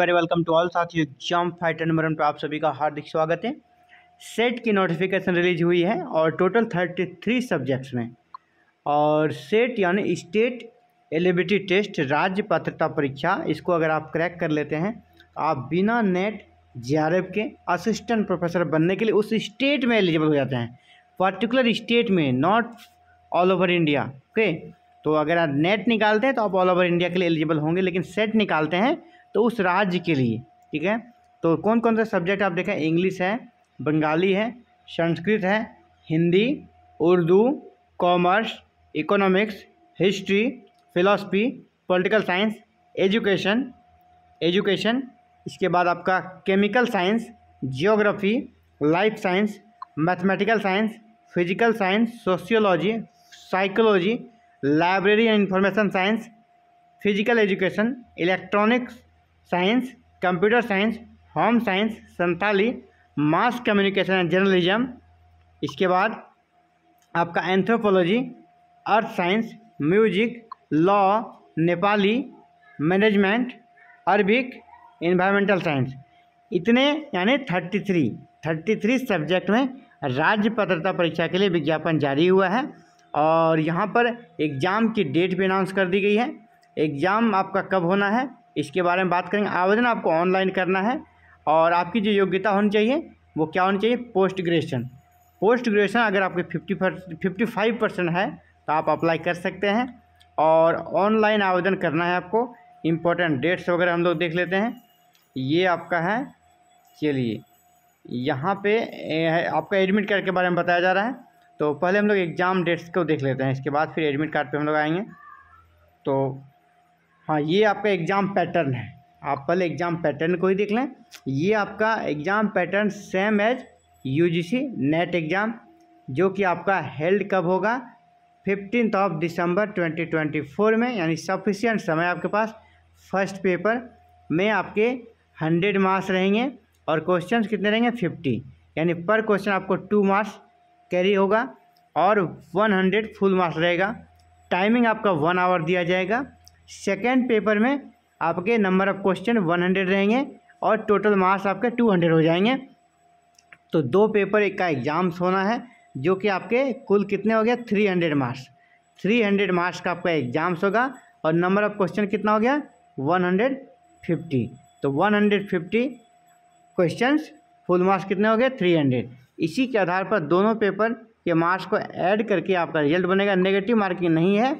very welcome to all साथियों exam fighter number one पर आप सभी का हार्दिक स्वागत है सेट की नोटिफिकेशन रिलीज हुई है और टोटल थर्टी थ्री सब्जेक्ट्स में और सेट यानी स्टेट एलिबिटी टेस्ट राज्य पात्रता परीक्षा इसको अगर आप क्रैक कर लेते हैं तो आप बिना नेट जे के असिस्टेंट प्रोफेसर बनने के लिए उस स्टेट में एलिजिबल हो जाते हैं पर्टिकुलर स्टेट में not all over India okay तो अगर आप नेट निकालते हैं तो आप ऑल ओवर इंडिया के लिए एलिजिबल होंगे लेकिन सेट निकालते हैं तो उस राज्य के लिए ठीक है तो कौन कौन सा सब्जेक्ट आप देखें इंग्लिश है बंगाली है संस्कृत है Hindi Urdu commerce economics history philosophy political science education education इसके बाद आपका chemical science geography life science mathematical science physical science sociology psychology library and information science physical education electronics science computer science home science Santali mass communication and journalism इसके बाद आपका anthropology earth science music law Nepali management Arabic environmental science इतने यानी thirty three thirty three subject में राज्य पत्रता परीक्षा के लिए विज्ञापन जारी हुआ है और यहाँ पर एग्ज़ाम की डेट भी अनाउंस कर दी गई है एग्ज़ाम आपका कब होना है इसके बारे में बात करेंगे आवेदन आपको ऑनलाइन करना है और आपकी जो योग्यता होनी चाहिए वो क्या होनी चाहिए पोस्ट ग्रेजुएशन पोस्ट ग्रेजुएशन अगर आपके फिफ्टी फिफ्टी फाइव परसेंट है तो आप अप्लाई कर सकते हैं और ऑनलाइन आवेदन करना है आपको इम्पोर्टेंट डेट्स वगैरह हम लोग देख लेते हैं ये आपका है चलिए यहाँ पे आपका एडमिट कार्ड के बारे में बताया जा रहा है तो पहले हम लोग एग्ज़ाम डेट्स को देख लेते हैं इसके बाद फिर एडमिट कार्ड पे हम लोग आएंगे तो हाँ ये आपका एग्ज़ाम पैटर्न है आप पहले एग्ज़ाम पैटर्न को ही देख लें ये आपका exam pattern same as UGC NET exam जो कि आपका हेल्ड कब होगा फिफ्टीन ऑफ दिसंबर 2024 में यानी सफिशियंट समय आपके पास फर्स्ट पेपर में आपके हंड्रेड मार्क्स रहेंगे और क्वेश्चन कितने रहेंगे फिफ्टी यानी पर क्वेश्चन आपको टू मार्क्स कैरी होगा और वन हंड्रेड फुल मार्क्स रहेगा टाइमिंग आपका वन आवर दिया जाएगा सेकेंड पेपर में आपके number of question one hundred रहेंगे और टोटल मार्क्स आपके टू हंड्रेड हो जाएंगे तो दो पेपर एक का एग्ज़ाम्स होना है जो कि आपके कुल कितने हो गया three hundred marks three hundred marks का आपका एग्ज़ाम्स होगा और नंबर ऑफ क्वेश्चन कितना हो गया वन हंड्रेड फिफ्टी तो one hundred fifty question full marks कितने हो गए थ्री हंड्रेड इसी के आधार पर दोनों पेपर के मार्क्स को ऐड करके आपका रिजल्ट बनेगा नेगेटिव मार्किंग नहीं है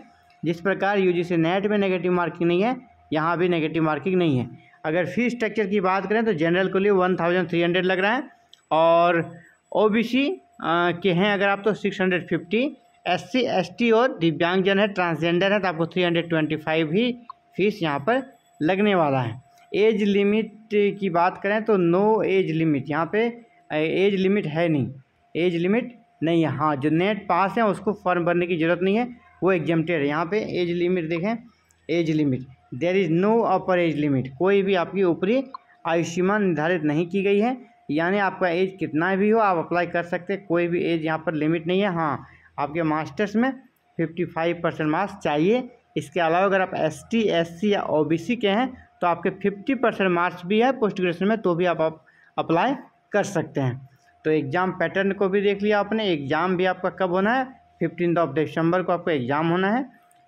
जिस प्रकार यू जी नेट में नेगेटिव मार्किंग नहीं है यहाँ भी नेगेटिव मार्किंग नहीं है अगर फीस स्ट्रक्चर की बात करें तो जनरल के लिए वन थाउजेंड थ्री हंड्रेड लग रहा है और ओ बी सी के हैं अगर आप तो six hundred fifty S C S T और दिव्यांगजन है ट्रांसजेंडर है तो आपको थ्री हंड्रेड ट्वेंटी फाइव ही फीस यहाँ पर लगने वाला है एज लिमिट की बात करें तो नो एज लिमिट यहाँ पर एज लिमिट है नहीं एज लिमिट नहीं है हाँ जो नेट पास है उसको फॉर्म भरने की ज़रूरत नहीं है वो एग्जम्प्टेड है यहाँ पे एज लिमिट देखें age limit there is no upper age limit कोई भी आपकी ऊपरी आयुष्मान निर्धारित नहीं की गई है यानी आपका एज कितना भी हो आप अप्लाई कर सकते हैं कोई भी एज यहाँ पर लिमिट नहीं है हाँ आपके मास्टर्स में फिफ्टी फाइव परसेंट मार्क्स चाहिए इसके अलावा अगर आप एस टी एस सी या ओ बी सी के हैं तो आपके फिफ्टी परसेंट मार्क्स भी है पोस्ट ग्रेजुएशन में तो भी आप अप्लाई कर सकते हैं तो एग्ज़ाम पैटर्न को भी देख लिया आपने एग्ज़ाम भी आपका कब होना है फिफ्टीन ऑफ दिसंबर को आपका एग्ज़ाम होना है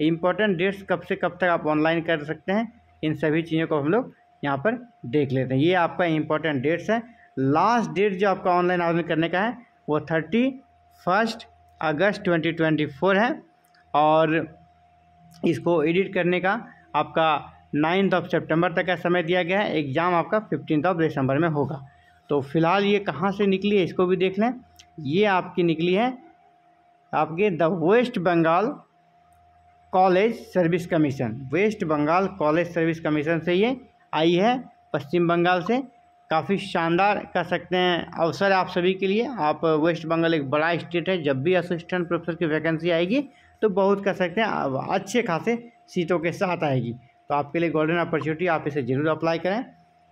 इंपॉर्टेंट डेट्स कब से कब तक आप ऑनलाइन कर सकते हैं इन सभी चीज़ों को हम लोग यहाँ पर देख लेते हैं ये आपका इंपॉर्टेंट डेट्स है लास्ट डेट जो आपका ऑनलाइन आवेदन करने का है वो थर्टी फर्स्ट अगस्त ट्वेंटी ट्वेंटी फोर है और इसको एडिट करने का आपका नाइन्थ ऑफ सेप्टेम्बर तक का समय दिया गया है एग्ज़ाम आपका फिफ्टीन ऑफ दिसंबर में होगा तो फिलहाल ये कहाँ से निकली है इसको भी देख लें ये आपकी निकली है आपके the West Bengal college service commission West Bengal college service commission से ये आई है पश्चिम बंगाल से काफ़ी शानदार कह सकते हैं अवसर है आप सभी के लिए आप वेस्ट बंगाल एक बड़ा स्टेट है जब भी असिस्टेंट प्रोफेसर की वैकेंसी आएगी तो बहुत कह सकते हैं अच्छे खासे सीटों के साथ आएगी तो आपके लिए गोल्डन अपॉर्चुनिटी आप इसे ज़रूर अप्लाई करें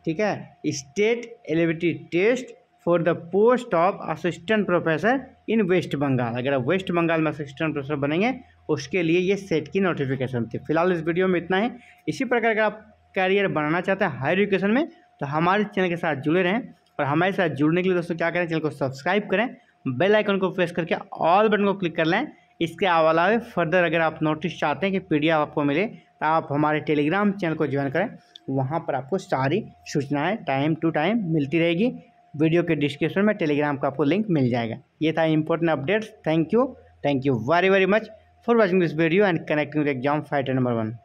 ठीक है स्टेट एलिविटी test for the post of assistant professor in West Bengal अगर आप वेस्ट बंगाल में असिस्टेंट प्रोफेसर बनेंगे उसके लिए ये सेट की नोटिफिकेशन थी फिलहाल इस वीडियो में इतना है इसी प्रकार का आप कैरियर बनाना चाहते हैं हायर एजुकेशन में तो हमारे चैनल के साथ जुड़े रहें और हमारे साथ जुड़ने के लिए दोस्तों क्या करें चैनल को सब्सक्राइब करें बेल आइकन को प्रेस करके ऑल बटन को क्लिक कर लें इसके अलावा फर्दर अगर आप नोटिस चाहते हैं कि पीडीएफ आपको मिले तो आप हमारे टेलीग्राम चैनल को ज्वाइन करें वहाँ पर आपको सारी सूचनाएँ टाइम टू टाइम मिलती रहेगी वीडियो के डिस्क्रिप्शन में टेलीग्राम का आपको लिंक मिल जाएगा ये था important updates thank you thank you very very much for watching this video and connecting exam fighter number one